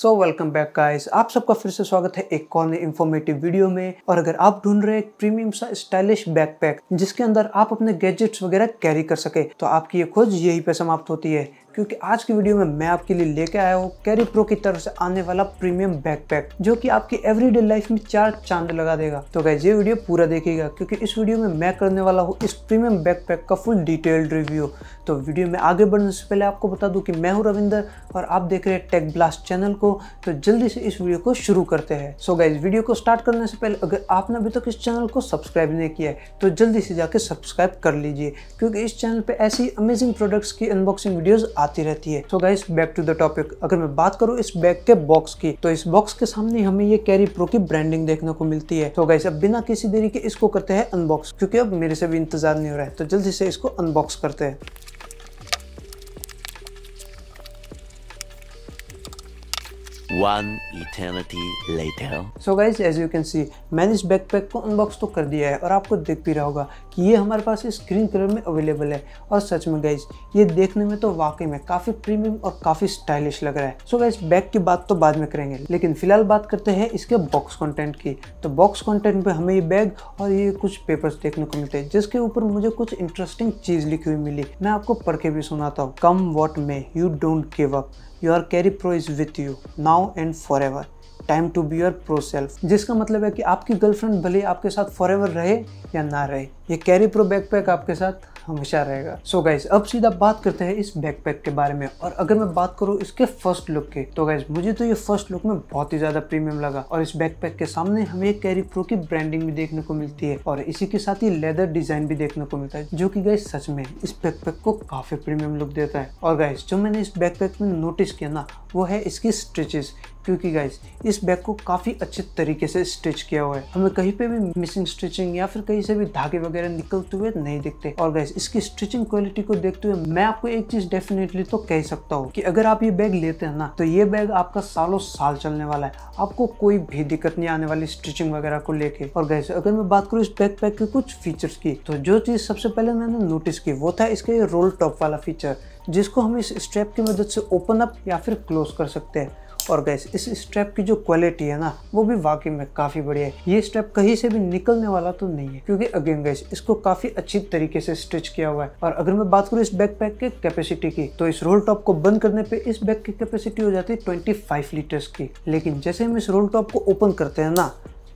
So welcome back guys आप सबका फिर से स्वागत है एक और इन्फॉर्मेटिव वीडियो में और अगर आप ढूंढ रहे एक प्रीमियम सा स्टाइलिश बैकपैक जिसके अंदर आप अपने गैजेट्स वगैरह कैरी कर सके तो आपकी ये खोज यही पे समाप्त होती है क्योंकि आज की वीडियो में मैं आपके लिए लेके आया हूँ कैरी प्रो की तरफ से आने वाला प्रीमियम बैकपैक जो कि आपकी एवरीडे लाइफ में चार चांद लगा देगा तो गैस ये वीडियो पूरा देखिएगा क्योंकि इस वीडियो में मैं करने वाला हूँ इस प्रीमियम बैकपैक का फुल डिटेल्ड रिव्यू तो वीडियो में आगे बढ़ने से पहले आपको बता दूँ कि मैं हूँ रविंदर और आप देख रहे हैं टेक ब्लास्ट चैनल को तो जल्दी से इस वीडियो को शुरू करते हैं सो गाइज वीडियो को स्टार्ट करने से पहले अगर आपने अभी तक इस चैनल को सब्सक्राइब नहीं किया है तो जल्दी से जाकर सब्सक्राइब कर लीजिए क्योंकि इस चैनल पर ऐसी अमेजिंग प्रोडक्ट्स की अनबॉक्सिंग वीडियोज़ आती रहती है so guys back to the topic अगर मैं बात करूँ इस बैग के बॉक्स की तो इस बॉक्स के सामने हमें ये कैरी प्रो की ब्रांडिंग देखने को मिलती है तो गाइस अब बिना किसी देरी के इसको करते हैं अनबॉक्स क्योंकि अब मेरे से भी इंतजार नहीं हो रहा है तो जल्दी से इसको अनबॉक्स करते हैं One eternity later. So guys, as you can see, मैंने इस बैकपैक को अनबॉक्स तो कर दिया है और आपको दिख भी रहा होगा कि ये हमारे पास इस कलर में अवेलेबल है और सच में गाइज ये देखने में तो वाकई में काफ़ी प्रीमियम और काफ़ी स्टाइलिश लग रहा है सो गाइज बैग की बात तो बाद में करेंगे लेकिन फिलहाल बात करते हैं इसके बॉक्स कंटेंट की तो बॉक्स कंटेंट पे हमें ये बैग और ये कुछ पेपर्स देखने को मिलते हैं जिसके ऊपर मुझे कुछ इंटरेस्टिंग चीज़ लिखी हुई मिली मैं आपको पढ़ के भी सुनाता हूँ come what may you don't give up our Carry Pro is with you now and forever time to be your pro self जिसका मतलब है कि आपकी गर्लफ्रेंड भले आपके साथ फॉर रहे या ना रहे ये कैरी प्रो बैकपैक आपके साथ हमेशा रहेगा सो so गाइज अब सीधा बात करते हैं इस बैकपैक के बारे में और अगर मैं बात करूँ इसके फर्स्ट लुक के तो गाइज मुझे तो ये फर्स्ट लुक में बहुत ही ज्यादा प्रीमियम लगा और इस बैकपैक के सामने हमें एक कैरी प्रो की ब्रांडिंग भी देखने को मिलती है और इसी के साथ ही लेदर डिजाइन भी देखने को मिलता है जो की गाइज सच में इस बैकपैक को काफी प्रीमियम लुक देता है और गाइज जो मैंने इस बैकपैक में नोटिस किया ना वो है इसकी स्ट्रेचेस क्योंकि गाइज इस बैग को काफ़ी अच्छे तरीके से स्टिच किया हुआ है हमें कहीं पे भी मिसिंग स्टिचिंग या फिर कहीं से भी धागे वगैरह निकलते हुए नहीं दिखते और गाइज इसकी स्टिचिंग क्वालिटी को देखते हुए मैं आपको एक चीज़ डेफिनेटली तो कह सकता हूँ कि अगर आप ये बैग लेते हैं ना तो ये बैग आपका सालों साल चलने वाला है आपको कोई भी दिक्कत नहीं आने वाली स्टिचिंग वगैरह को लेके और गैस अगर मैं बात करूँ इस बैग पैक के कुछ फीचर्स की तो जो चीज़ सबसे पहले मैंने नोटिस की वो था इसके रोल टॉप वाला फीचर जिसको हम इस स्ट्रैप की मदद से ओपन अप या फिर क्लोज कर सकते हैं और गैस इस स्ट्रैप की जो क्वालिटी है ना वो भी वाकई में काफ़ी बढ़िया है ये स्ट्रैप कहीं से भी निकलने वाला तो नहीं है क्योंकि अगेन गैस इसको काफ़ी अच्छी तरीके से स्टिच किया हुआ है और अगर मैं बात करूँ इस बैग पैक के कैपेसिटी की तो इस रोल टॉप को बंद करने पे इस बैग की कैपेसिटी हो जाती है ट्वेंटी लीटर्स की लेकिन जैसे हम इस रोल टॉप को ओपन करते हैं ना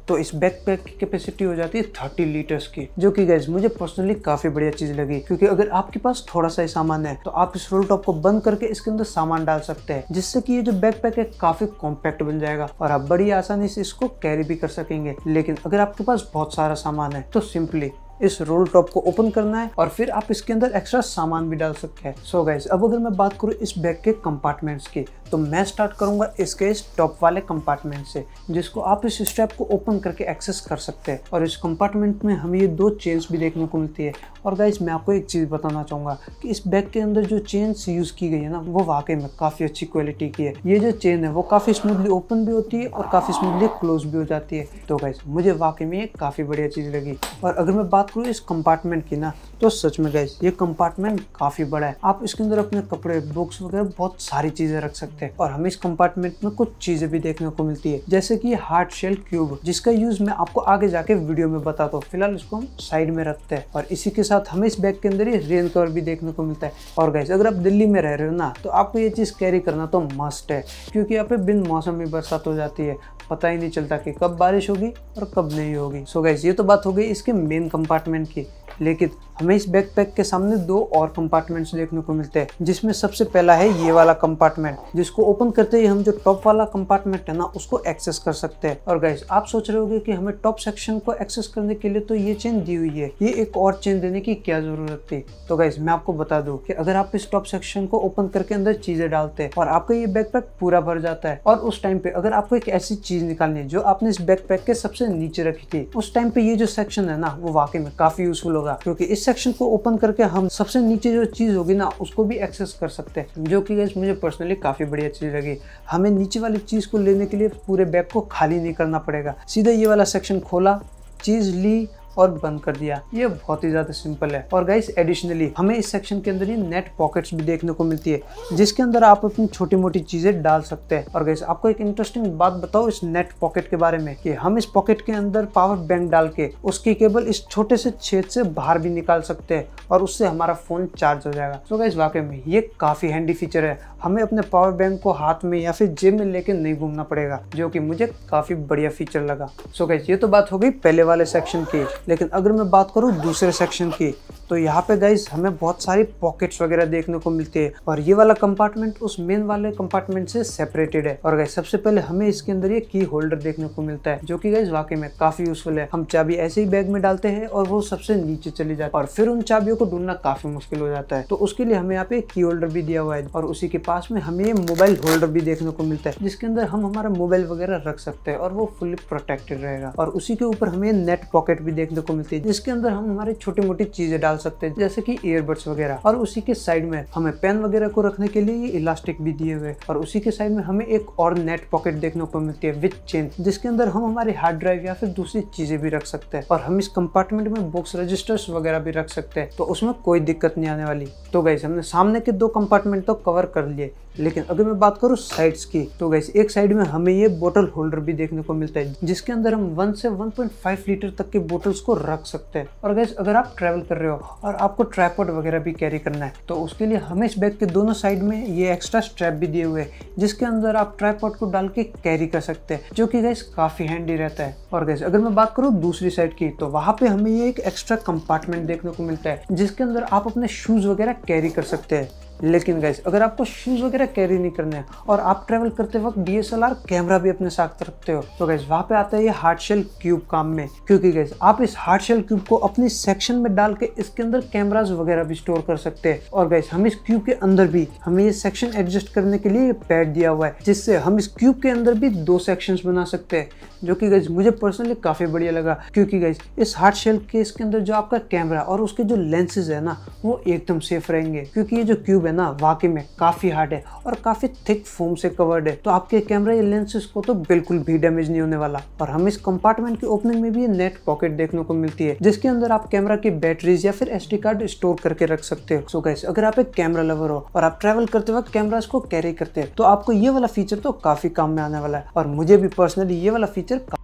तो इस बैक पैक की कैपेसिटी हो जाती है थर्टी लीटर्स की जो कि गैस मुझे पर्सनली काफी बढ़िया चीज लगी क्योंकि अगर आपके पास थोड़ा सा ही सामान है तो आप इस रोल टॉप को बंद करके इसके अंदर सामान डाल सकते हैं जिससे कि ये जो बैक पैक है काफी कॉम्पैक्ट बन जाएगा और आप बड़ी आसानी से इसको कैरी भी कर सकेंगे लेकिन अगर आपके पास बहुत सारा सामान है तो सिंपली इस रोल टॉप को ओपन करना है और फिर आप इसके अंदर एक्स्ट्रा सामान भी डाल सकते हैं सो गाइज अब अगर मैं बात करूँ इस बैग के कंपार्टमेंट्स की तो मैं स्टार्ट करूंगा इसके इस टॉप वाले कंपार्टमेंट से जिसको आप इस स्ट्रैप को ओपन करके एक्सेस कर सकते हैं और इस कंपार्टमेंट में हमें ये दो चेन्स भी देखने को मिलती है और गाइज मैं आपको एक चीज़ बताना चाहूँगा कि इस बैग के अंदर जो चेन्स यूज़ की गई है ना वो वाकई में काफ़ी अच्छी क्वालिटी की है ये जो चेन है वो काफ़ी स्मूथली ओपन भी होती है और काफ़ी स्मूथली क्लोज भी हो जाती है तो गाइज मुझे वाकई में ये काफ़ी बढ़िया चीज़ लगी और अगर मैं बात बात करूँ इस कंपार्टमेंट की ना तो सच में गैस ये कंपार्टमेंट काफी बड़ा है आप इसके अंदर अपने कपड़े बुक्स वगैरह बहुत सारी चीजें रख सकते हैं और हमें इस कंपार्टमेंट में कुछ चीजें भी देखने को मिलती है जैसे की हार्ड शेल क्यूब जिसका यूज मैं आपको आगे जाके वीडियो में बताता हूँ फिलहाल इसको हम साइड में रखते हैं और इसी के साथ हमें इस बैग के अंदर ही रेन कवर भी देखने को मिलता है और गैस अगर आप दिल्ली में रह रहे हो ना तो आपको ये चीज कैरी करना तो मस्ट है क्योंकि यहाँ पे बिन मौसम में बरसात हो जाती है पता ही नहीं चलता कि कब बारिश होगी और कब नहीं होगी सो so गैस ये तो बात हो गई इसके मेन कंपार्टमेंट की लेकिन हमें इस बैकपैक के सामने दो और कंपार्टमेंट्स देखने को मिलते हैं जिसमें सबसे पहला है ये वाला कंपार्टमेंट जिसको ओपन करते ही हम जो टॉप वाला कंपार्टमेंट है ना उसको एक्सेस कर सकते हैं और गाइज आप सोच रहे होगे कि हमें टॉप सेक्शन को एक्सेस करने के लिए तो ये चेन दी हुई है ये एक और चेन देने की क्या जरूरत थी तो गाइज मैं आपको बता दू की अगर आप इस टॉप सेक्शन को ओपन करके अंदर चीजें डालते हैं और आपका ये बैकपैक पूरा भर जाता है और उस टाइम पे अगर आपको एक ऐसी चीज निकालनी है जो आपने इस बैकपैक के सबसे नीचे रखी थी उस टाइम पे ये जो सेक्शन है ना वो वाकई में काफी यूजफुल हो होगा क्योंकि इस सेक्शन को ओपन करके हम सबसे नीचे जो चीज़ होगी ना उसको भी एक्सेस कर सकते हैं जो कि मुझे पर्सनली काफ़ी बढ़िया चीज़ लगी हमें नीचे वाली चीज़ को लेने के लिए पूरे बैग को खाली नहीं करना पड़ेगा सीधे ये वाला सेक्शन खोला चीज़ ली और बंद कर दिया ये बहुत ही ज्यादा सिंपल है और गाइस एडिशनली हमें इस सेक्शन के अंदर ही नेट पॉकेट्स भी देखने को मिलती है जिसके अंदर आप अपनी छोटी मोटी चीजें डाल सकते हैं और गाइस आपको एक इंटरेस्टिंग बात बताओ इस नेट पॉकेट के बारे में कि हम इस पॉकेट के अंदर पावर बैंक डाल के उसकी केबल इस छोटे से छेद से बाहर भी निकाल सकते हैं और उससे हमारा फोन चार्ज हो जाएगा तो गाइस वाकई में ये काफी हैंडी फीचर है हमें अपने पावर बैंक को हाथ में या फिर जेब में लेके नहीं घूमना पड़ेगा जो कि मुझे काफी बढ़िया फीचर लगा सो गाइस ये तो बात हो गई पहले वाले सेक्शन की लेकिन अगर मैं बात करूँ दूसरे सेक्शन की तो यहाँ पे गाइज हमें बहुत सारी पॉकेट्स वगैरह देखने को मिलती है और ये वाला कंपार्टमेंट उस मेन वाले कंपार्टमेंट से सेपरेटेड है और गाइज सबसे पहले हमें इसके अंदर ये की होल्डर देखने को मिलता है जो कि गाइज वाकई में काफी यूजफुल है हम चाबी ऐसे ही बैग में डालते हैं और वो सबसे नीचे चली जाती है और फिर उन चाबियों को ढूंढना काफी मुश्किल हो जाता है तो उसके लिए हमें यहाँ पे की होल्डर भी दिया हुआ है और उसी के पास में हमें मोबाइल होल्डर भी देखने को मिलता है जिसके अंदर हम हमारा मोबाइल वगैरह रख सकते हैं और वो फुली प्रोटेक्टेड रहेगा और उसी के ऊपर हमें नेट पॉकेट भी देखने देखने को मिलती है जिसके अंदर हम हमारे छोटी मोटी चीजें डाल सकते हैं जैसे की ईयरबड्स वगैरह और उसी के साइड में हमें पेन वगैरह को रखने के लिए इलास्टिक भी दिए हुए और उसी के साइड में हमें एक और नेट पॉकेट देखने को मिलती है विथ चेन जिसके अंदर हम हमारे हार्ड ड्राइव या फिर दूसरी चीजें भी रख सकते हैं और हम इस कंपार्टमेंट में बॉक्स रजिस्टर्स वगैरह भी रख सकते हैं तो उसमें कोई दिक्कत नहीं आने वाली तो गैस हमने सामने के दो कंपार्टमेंट तो कवर कर लिए लेकिन अगर मैं बात करूँ साइड्स की तो गैस एक साइड में हमें ये बोटल होल्डर भी देखने को मिलता है जिसके अंदर हम वन से 1.5 लीटर तक के बोटल्स इसको रख सकते हैं और गैस अगर आप ट्रैवल कर रहे हो और आपको ट्रैपोड वगैरह भी कैरी करना है तो उसके लिए हमें इस बैग के दोनों साइड में ये एक्स्ट्रा स्ट्रैप भी दिए हुए हैं जिसके अंदर आप ट्रैपोड को डाल के कैरी कर सकते हैं जो कि गैस काफ़ी हैंडी रहता है और गैस अगर मैं बात करूँ दूसरी साइड की तो वहाँ पे हमें ये एक एक्स्ट्रा कंपार्टमेंट देखने को मिलता है जिसके अंदर आप अपने शूज़ वगैरह कैरी कर सकते हैं लेकिन गैस अगर आपको शूज़ वगैरह कैरी नहीं करने हैं और आप ट्रैवल करते वक्त डी कैमरा भी अपने साथ रखते हो तो गैस वहाँ पे आता है ये हार्ड शेल क्यूब काम में क्योंकि गैस आप इस हार्ड शेल क्यूब को अपनी सेक्शन में डाल के इसके अंदर कैमराज वगैरह भी स्टोर कर सकते हैं और गैस हम इस क्यूब के अंदर भी हमें ये सेक्शन एडजस्ट करने के लिए पैड दिया हुआ है जिससे हम इस क्यूब के अंदर भी दो सेक्शन बना सकते हैं जो कि गैस मुझे पर्सनली काफ़ी बढ़िया लगा क्योंकि गैस इस हार्ड शेल के इसके अंदर जो आपका कैमरा और उसके जो लेंसेज है ना वो एकदम सेफ रहेंगे क्योंकि ये जो क्यूब ट्यूब है ना वाकई में काफी हार्ड है और काफी थिक फोम से कवर्ड है तो आपके कैमरा या लेंसेज को तो बिल्कुल भी डैमेज नहीं होने वाला और हम इस कंपार्टमेंट की ओपनिंग में भी नेट पॉकेट देखने को मिलती है जिसके अंदर आप कैमरा की बैटरीज या फिर एस कार्ड स्टोर करके रख सकते हो सो गैस अगर आप एक कैमरा लवर हो और आप ट्रेवल करते वक्त कैमरा को कैरी करते हैं तो आपको ये वाला फीचर तो काफी काम में आने वाला है और मुझे भी पर्सनली ये वाला फीचर का...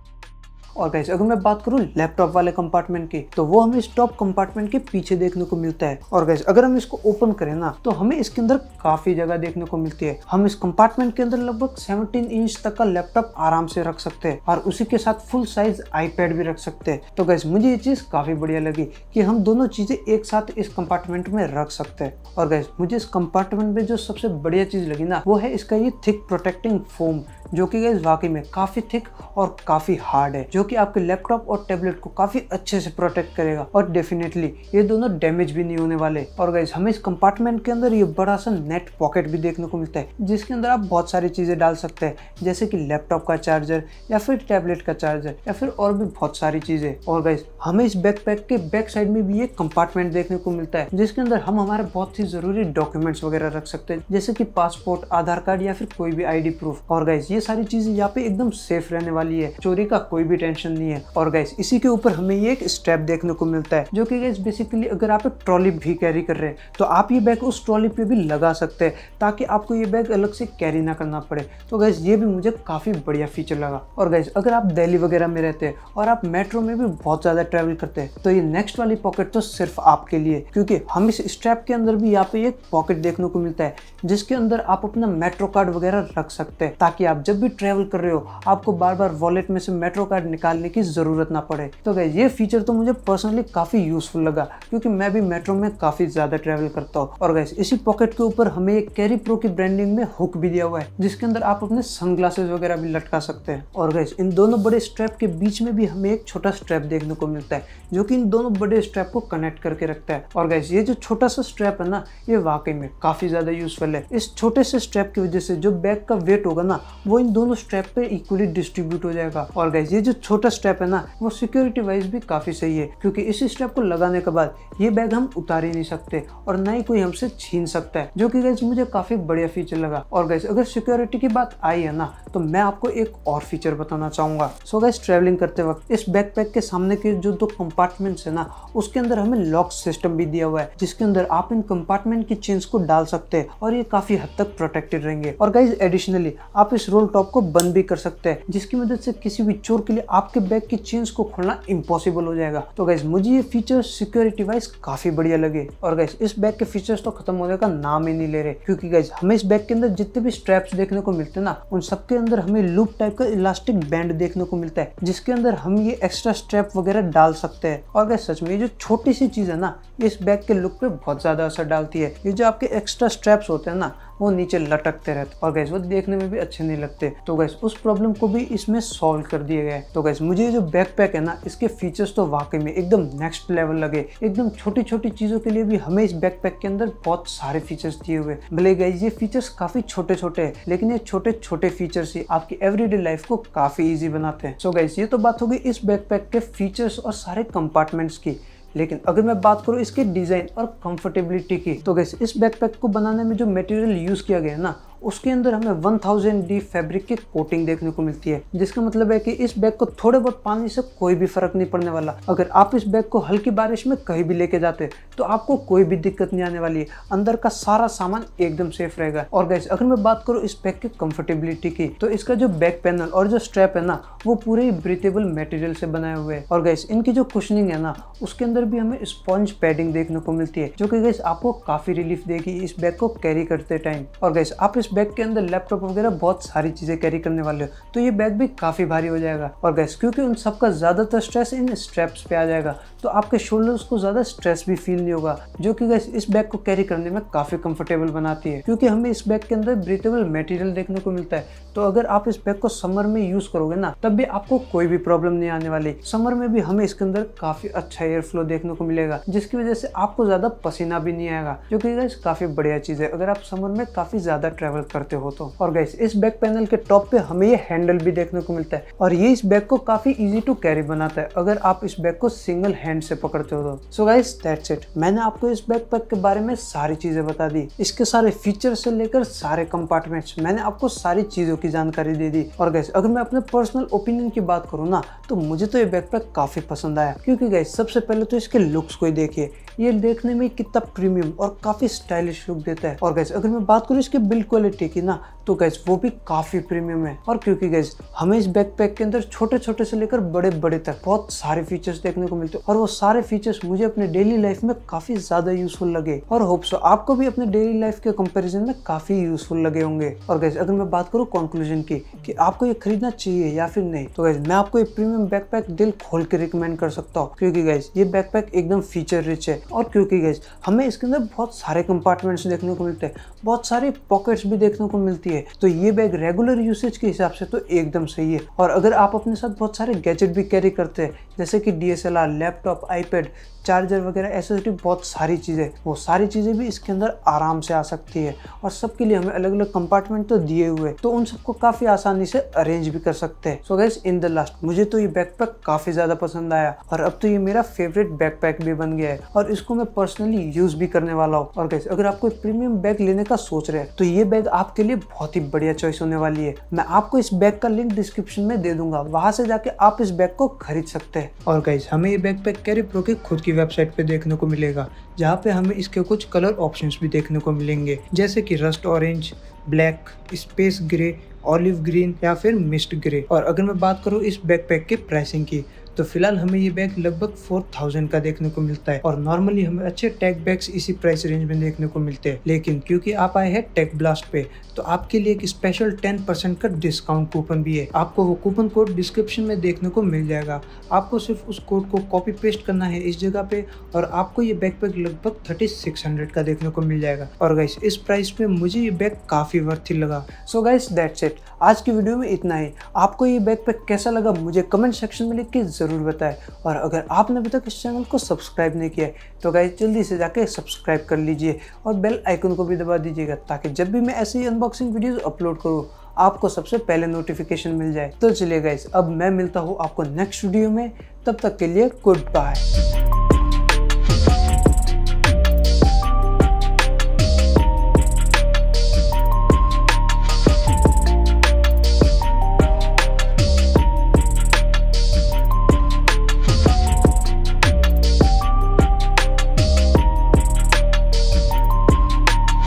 और गाइस अगर मैं बात करूँ लैपटॉप वाले कंपार्टमेंट की तो वो हमें इस टॉप कंपार्टमेंट के पीछे देखने को मिलता है और गाइस अगर हम इसको ओपन करें ना तो हमें इसके अंदर काफी जगह देखने को मिलती है हम इस कंपार्टमेंट के अंदर लगभग 17 इंच तक का लैपटॉप आराम से रख सकते हैं और उसी के साथ फुल साइज आईपैड भी रख सकते हैं तो गैस मुझे ये चीज काफी बढ़िया लगी कि हम दोनों चीजें एक साथ इस कंपार्टमेंट में रख सकते हैं और गैस मुझे इस कंपार्टमेंट में जो सबसे बढ़िया चीज लगी ना वो है इसका ये थिक प्रोटेक्टिंग फोम जो की गैस वाकई में काफी थिक और काफी हार्ड है जो कि आपके लैपटॉप और टेबलेट को काफी अच्छे से प्रोटेक्ट करेगा और डेफिनेटली ये दोनों डैमेज भी नहीं होने वाले और गाइज हमें इस कंपार्टमेंट के अंदर ये बड़ा सा नेट पॉकेट भी देखने को मिलता है जिसके अंदर आप बहुत सारी चीज़ें डाल सकते हैं जैसे कि लैपटॉप का चार्जर या फिर टैबलेट का चार्जर या फिर और भी बहुत सारी चीज़ें और गाइज हमें इस बैकपैक के बैक साइड में भी एक कंपार्टमेंट देखने को मिलता है जिसके अंदर हम हमारे बहुत ही ज़रूरी डॉक्यूमेंट्स वगैरह रख सकते हैं जैसे कि पासपोर्ट आधार कार्ड या फिर कोई भी आईडी प्रूफ और गाइज ये सारी चीज़ें यहाँ पे एकदम सेफ रहने वाली है चोरी का कोई भी टेंशन नहीं है और गैस इसी के ऊपर हमें ये एक स्टेप देखने को मिलता है जो कि गैस बेसिकली अगर आप एक ट्रॉली भी कैरी कर रहे हैं तो आप ये बैग उस ट्रॉली पे भी लगा सकते हैं ताकि आपको ये बैग अलग से कैरी ना करना पड़े तो गैस ये भी मुझे काफ़ी बढ़िया फीचर लगा और गैस अगर आप दिल्ली वगैरह में रहते हैं और आप मेट्रो में भी बहुत ज़्यादा ट्रैवल करते हैं तो ये नेक्स्ट वाली पॉकेट तो सिर्फ आपके लिए क्योंकि हम इस स्ट्रैप के अंदर भी यहाँ पे एक पॉकेट देखने को मिलता है जिसके अंदर आप अपना मेट्रो कार्ड वगैरह रख सकते हैं ताकि आप जब भी ट्रैवल कर रहे हो आपको बार बार वॉलेट में से मेट्रो कार्ड निकालने की ज़रूरत ना पड़े तो गए ये फीचर तो मुझे पर्सनली काफ़ी यूज़फुल लगा क्योंकि मैं भी मेट्रो में काफ़ी ज़्यादा ट्रेवल करता हूँ और गैस इसी पॉकेट के ऊपर हमें एक कैरी प्रो की ब्रांडिंग में हुक भी दिया हुआ है जिसके अंदर आप अपने सनग्लासेस वगैरह भी लटका सकते हैं और गैस इन दोनों बड़े स्ट्रैप के बीच में भी हमें एक छोटा स्ट्रैप देखने को मिलता है जो कि इन दोनों बड़े स्ट्रैप को कनेक्ट करके रखता है और गैस ये जो छोटा सा स्ट्रैप है ना ये वाकई में काफ़ी ज़्यादा यूजफुल है इस छोटे से स्ट्रैप की वजह से जो बैग का वेट होगा ना वो इन दोनों स्ट्रैप पे इक्वली डिस्ट्रीब्यूट हो जाएगा और गैस ये जो छोटा स्टेप है ना वो सिक्योरिटी वाइज भी काफ़ी सही है क्योंकि इस स्टेप को लगाने के बाद ये बैग हम उतार ही नहीं सकते और ना ही कोई हमसे छीन सकता है जो कि गैस मुझे काफ़ी बढ़िया फीचर लगा और गैस अगर सिक्योरिटी की बात आई है ना तो मैं आपको एक और फीचर बताना चाहूँगा सो गैस ट्रैवलिंग करते वक्त इस बैकपैक के सामने के जो दो कंपार्टमेंट्स है ना उसके अंदर हमें लॉक सिस्टम भी दिया हुआ है जिसके अंदर आप इन कंपार्टमेंट की चेंज को डाल सकते हैं और ये काफ़ी हद तक प्रोटेक्टेड रहेंगे और गाइज एडिशनली आप इस रोल टॉप को बंद भी कर सकते हैं जिसकी मदद से किसी भी चोर के लिए आप आपके बैग की चेन्स को खोलना इम्पॉसिबल हो जाएगा तो गैस मुझे ये फीचर सिक्योरिटी वाइज काफी बढ़िया लगे और गैस इस बैग के फीचर्स तो खत्म होने का नाम ही नहीं ले रहे क्योंकि गैस हमें इस बैग के अंदर जितने भी स्ट्रैप्स देखने को मिलते हैं ना उन सबके अंदर हमें लूप टाइप का इलास्टिक बैंड देखने को मिलता है जिसके अंदर हम ये एक्स्ट्रा स्ट्रैप वगैरह डाल सकते हैं और गैस सच में ये जो छोटी सी चीज है ना इस बैग के लुक पे बहुत ज्यादा असर डालती है ये जो आपके एक्स्ट्रा स्ट्रैप्स होते हैं ना वो नीचे लटकते रहते और गैस वो देखने में भी अच्छे नहीं लगते तो गैस उस प्रॉब्लम को भी इसमें सॉल्व कर दिया गया तो गैस मुझे जो बैकपैक है ना इसके फीचर्स तो वाकई में एकदम नेक्स्ट लेवल लगे एकदम छोटी छोटी चीजों के लिए भी हमें इस बैकपैक के अंदर बहुत सारे फीचर्स दिए हुए भले गैस ये फीचर्स काफी छोटे छोटे है लेकिन ये छोटे छोटे फीचर्स ही आपकी एवरीडे लाइफ को काफी इजी बनाते हैं सो गैस ये तो बात होगी इस बैकपैक के फीचर्स और सारे कंपार्टमेंट्स की लेकिन अगर मैं बात करूँ इसकी डिज़ाइन और कंफर्टेबिलिटी की तो कैसे इस बैकपैक को बनाने में जो मटेरियल यूज़ किया गया है ना उसके अंदर हमें वन थाउजेंड डी फैब्रिक की कोटिंग देखने को मिलती है जिसका मतलब है कि इस बैग को थोड़े बहुत पानी से कोई भी फर्क नहीं पड़ने वाला अगर आप इस बैग को हल्की बारिश में कहीं भी लेके जाते तो आपको कोई भी दिक्कत नहीं आने वाली है अंदर का सारा सामान एकदम सेफ रहेगा और गैस अगर मैं बात करूँ इस बैग की कंफर्टेबिलिटी की तो इसका जो बैक पैनल और जो स्ट्रैप है ना वो पूरे ब्रिथेबल मेटेरियल से बनाए हुए हैं और गैस इनकी जो कुशनिंग है ना उसके अंदर भी हमें स्पॉन्ज पैडिंग देखने को मिलती है जो कि गैस आपको काफी रिलीफ देगी इस बैग को कैरी करते टाइम और गैस आप इस बैग के अंदर लैपटॉप वगैरह बहुत सारी चीज़ें कैरी करने वाले हो तो ये बैग भी काफ़ी भारी हो जाएगा और गैस क्योंकि उन सबका ज़्यादातर स्ट्रेस इन स्ट्रैप्स पे आ जाएगा तो आपके शोल्डर्स को ज़्यादा स्ट्रेस भी फील नहीं होगा जो कि गैस इस बैग को कैरी करने में काफ़ी कंफर्टेबल बनाती है क्योंकि हमें इस बैग के अंदर ब्रीथेबल मटेरियल देखने को मिलता है तो अगर आप इस बैग को समर में यूज़ करोगे ना तब भी आपको कोई भी प्रॉब्लम नहीं आने वाली समर में भी हमें इसके अंदर काफ़ी अच्छा एयर फ्लो देखने को मिलेगा जिसकी वजह से आपको ज़्यादा पसीना भी नहीं आएगा जो कि गैस काफ़ी बढ़िया चीज़ है अगर आप समर में काफ़ी ज़्यादा ट्रेवल कवर करते हो तो और गैस इस बैक पैनल के टॉप पे हमें ये हैंडल भी देखने को मिलता है और ये इस बैग को काफी इजी टू कैरी बनाता है अगर आप इस बैग को सिंगल हैंड से पकड़ते हो तो सो गाइस दैट्स इट मैंने आपको इस बैग पैक के बारे में सारी चीजें बता दी इसके सारे फीचर से लेकर सारे कंपार्टमेंट्स मैंने आपको सारी चीजों की जानकारी दे दी और गैस अगर मैं अपने पर्सनल ओपिनियन की बात करूँ ना तो मुझे तो ये बैकपैक काफी पसंद आया क्योंकि गैस सबसे पहले तो इसके लुक्स को ही देखिए ये देखने में कितना प्रीमियम और काफ़ी स्टाइलिश लुक देता है और गैस अगर मैं बात करूँ इसके बिल्ड क्वालिटी की ना तो गैस वो भी काफी प्रीमियम है और क्योंकि गैस हमें इस बैकपैक के अंदर छोटे छोटे से लेकर बड़े बड़े तक बहुत सारे फीचर्स देखने को मिलते हैं और वो सारे फीचर्स मुझे अपने डेली लाइफ में काफी ज्यादा यूजफुल लगे और होप सो आपको भी अपने डेली लाइफ के कंपेरिजन में काफी यूजफुल लगे होंगे और गैस अगर मैं बात करूँ कंक्लूजन की कि आपको ये खरीदना चाहिए या फिर नहीं तो गैस मैं आपको ये प्रीमियम बैकपैक दिल खोल के रिकमेंड कर सकता हूँ क्योंकि गैस ये बैकपैक एकदम फीचर रिच है और क्योंकि गैस हमें इसके अंदर बहुत सारे कंपार्टमेंट्स देखने को मिलते हैं बहुत सारे पॉकेट्स भी देखने को मिलती है होती है तो ये बैग रेगुलर यूसेज के हिसाब से तो एकदम सही है और अगर आप अपने साथ बहुत सारे गैजेट भी कैरी करते हैं जैसे कि डी लैपटॉप आईपैड चार्जर वगैरह एसेसरी बहुत सारी चीज़ें वो सारी चीज़ें भी इसके अंदर आराम से आ सकती है और सबके लिए हमें अलग अलग कंपार्टमेंट तो दिए हुए तो उन सबको काफ़ी आसानी से अरेंज भी कर सकते हैं so guys in the last मुझे तो ये बैकपैक काफ़ी ज़्यादा पसंद आया और अब तो ये मेरा फेवरेट बैकपैक भी बन गया है और इसको मैं पर्सनली यूज़ भी करने वाला हूँ और गैस अगर आप कोई प्रीमियम बैग लेने का सोच रहे हैं तो ये बैग आपके लिए बहुत ही बढ़िया चॉइस होने वाली है मैं आपको इस बैग का लिंक डिस्क्रिप्शन में दे दूंगा वहां से जाके आप इस बैग को खरीद सकते हैं और गाइज हमें ये बैग पैक कैरी प्रो के खुद की वेबसाइट पे देखने को मिलेगा जहाँ पे हमें इसके कुछ कलर ऑप्शंस भी देखने को मिलेंगे जैसे कि rust orange black space grey olive green या फिर मिस्ट ग्रे और अगर मैं बात करूँ इस बैकपैक के प्राइसिंग की तो फिलहाल हमें ये बैग लगभग फोर थाउजेंड का देखने को मिलता है और नॉर्मली हमें अच्छे टेक बैग्स इसी प्राइस रेंज में देखने को मिलते हैं लेकिन क्योंकि आप आए हैं टेक ब्लास्ट पे तो आपके लिए एक स्पेशल टेन परसेंट का डिस्काउंट कूपन भी है आपको वो कूपन कोड डिस्क्रिप्शन में देखने को मिल जाएगा आपको सिर्फ उस कोड को कॉपी पेस्ट करना है इस जगह पे और आपको ये बैग पैक लगभग थर्टी सिक्स हंड्रेड का देखने को मिल जाएगा और गाइस इस प्राइस पे मुझे ये बैग काफ़ी वर्थी लगा सो गाइस दैट्स इट आज की वीडियो में इतना ही आपको ये बैग पैक कैसा लगा मुझे कमेंट सेक्शन में लिख के जरूर ज़रूर बताएं और अगर आपने अभी तक इस चैनल को सब्सक्राइब नहीं किया है तो गाइज जल्दी से जाके सब्सक्राइब कर लीजिए और बेल आइकन को भी दबा दीजिएगा ताकि जब भी मैं ऐसी अनबॉक्सिंग वीडियोस अपलोड करूँ आपको सबसे पहले नोटिफिकेशन मिल जाए तो चलिए गाइज अब मैं मिलता हूँ आपको नेक्स्ट वीडियो में तब तक के लिए गुड बाय